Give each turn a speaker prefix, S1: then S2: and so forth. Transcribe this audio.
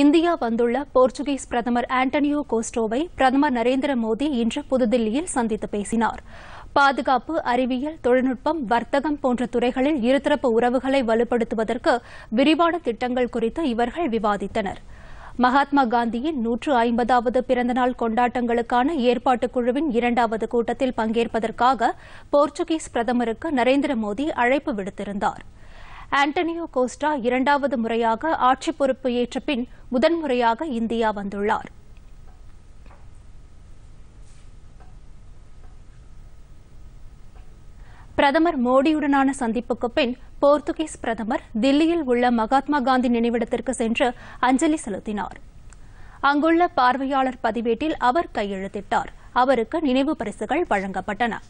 S1: India வந்துள்ள Portuguese பிரதமர் Antonio கோஸ்டோவை பிரதமர் நரேந்திர மோடி இன்று புதுதில்லியில் சந்தித்து பேசினார் பாதுகாப்பு அறிவியல் தொழில்நுட்பம் வர்த்தகம் போன்ற துறைகளில் இருதரப்பு உறவுகளை வலுப்படுத்துவதற்கு விரிவான திட்டங்கள் குறித்து இவர்கள் விவாதித்தனர் மகாத்மா காந்தியின் நூற்று ஐம்பதாவது பிறந்தநாள் கொண்டாட்டங்களுக்கான ஏற்பாட்டுக் குழுவின் இரண்டாவது கூட்டத்தில் பங்கேற்பதற்காக போர்ச்சுகீஸ் பிரதமருக்கு நரேந்திர மோடி அழைப்பு விடுத்திருந்தாா் ஆண்டனியோ கோஸ்டா இரண்டாவது முறையாக ஆட்சி பொறுப்பு ஏற்ற பின் முதன்முறையாக இந்தியா வந்துள்ளார் பிரதமர் மோடியுடனான சந்திப்புக்கு பின் போர்த்துகீஸ் பிரதமர் தில்லியில் உள்ள மகாத்மா காந்தி நினைவிடத்திற்கு சென்று அஞ்சலி செலுத்தினார் அங்குள்ள பார்வையாளர் பதிவேட்டில் அவர் கையெழுத்திட்டார் அவருக்கு நினைவு பரிசுகள் வழங்கப்பட்டன